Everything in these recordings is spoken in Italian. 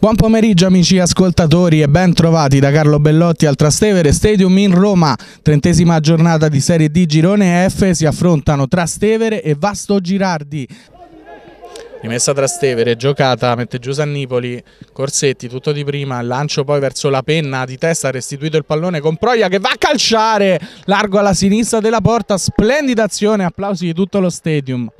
Buon pomeriggio amici ascoltatori e ben trovati da Carlo Bellotti al Trastevere Stadium in Roma. Trentesima giornata di Serie D Girone F si affrontano Trastevere e Vasto Girardi. Rimessa Trastevere, giocata, mette giù Sannipoli, Corsetti, tutto di prima, lancio poi verso la penna, di testa restituito il pallone con Proia che va a calciare, largo alla sinistra della porta, splendida azione, applausi di tutto lo stadium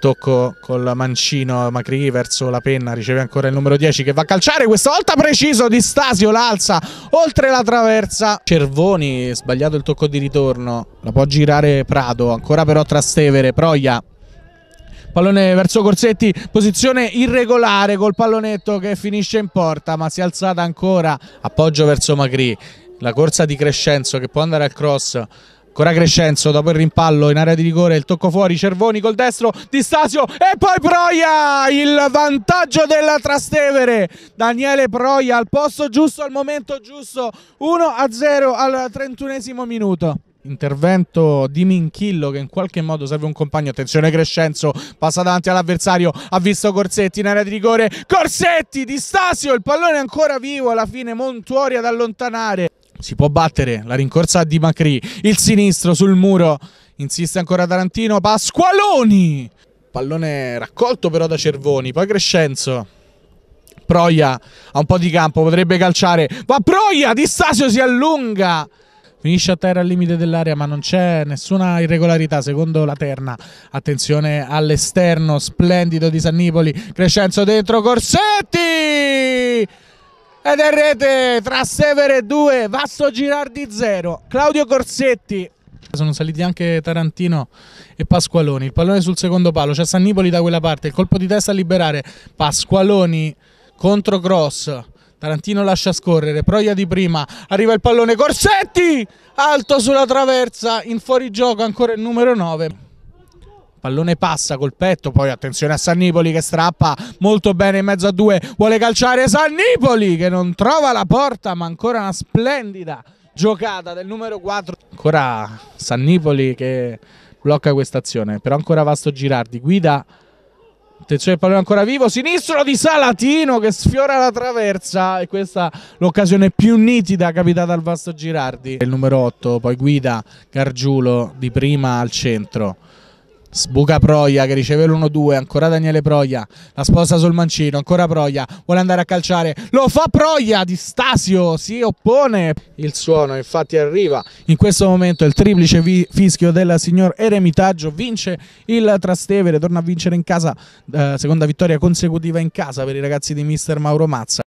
tocco col mancino Macri verso la penna, riceve ancora il numero 10 che va a calciare, questa volta preciso di Stasio, l'alza oltre la traversa. Cervoni, sbagliato il tocco di ritorno, la può girare Prato, ancora però Trastevere, Proia. Pallone verso Corsetti, posizione irregolare col pallonetto che finisce in porta, ma si è alzata ancora. Appoggio verso Macri, la corsa di Crescenzo che può andare al cross Ancora Crescenzo dopo il rimpallo in area di rigore, il tocco fuori, Cervoni col destro di Stasio e poi Proia, il vantaggio della Trastevere. Daniele Proia al posto giusto, al momento giusto, 1-0 al 31 minuto. Intervento di Minchillo che in qualche modo serve un compagno. Attenzione Crescenzo, passa davanti all'avversario, ha visto Corsetti in area di rigore. Corsetti di Stasio, il pallone ancora vivo, alla fine Montuori ad allontanare si può battere la rincorsa di Macri, il sinistro sul muro, insiste ancora Tarantino, Pasqualoni! Pallone raccolto però da Cervoni, poi Crescenzo. Proia ha un po' di campo, potrebbe calciare, va Proia di Stasio si allunga! Finisce a terra al limite dell'area ma non c'è nessuna irregolarità secondo la terna. Attenzione all'esterno, splendido di San Nipoli. Crescenzo dentro, Corsetti! Ed è rete tra Severe 2, Vasso Girardi 0, Claudio Corsetti. Sono saliti anche Tarantino e Pasqualoni, il pallone sul secondo palo, c'è San Nipoli da quella parte, il colpo di testa a liberare, Pasqualoni contro Cross, Tarantino lascia scorrere, Proia di prima, arriva il pallone, Corsetti, alto sulla traversa, in fuorigioco ancora il numero 9. Pallone passa col petto, poi attenzione a Sannipoli che strappa molto bene in mezzo a due, vuole calciare Sannipoli che non trova la porta ma ancora una splendida giocata del numero 4. Ancora Sannipoli che blocca questa azione, però ancora Vasto Girardi, guida, attenzione il pallone ancora vivo, sinistro di Salatino che sfiora la traversa e questa l'occasione più nitida capitata al Vasto Girardi. Il numero 8 poi guida Gargiulo di prima al centro. Sbuca Proia che riceve l'1-2, ancora Daniele Proia, la sposa sul mancino, ancora Proia, vuole andare a calciare, lo fa Proia di Stasio, si oppone. Il suono infatti arriva, in questo momento il triplice fischio del signor Eremitaggio, vince il Trastevere, torna a vincere in casa, eh, seconda vittoria consecutiva in casa per i ragazzi di mister Mauro Mazza.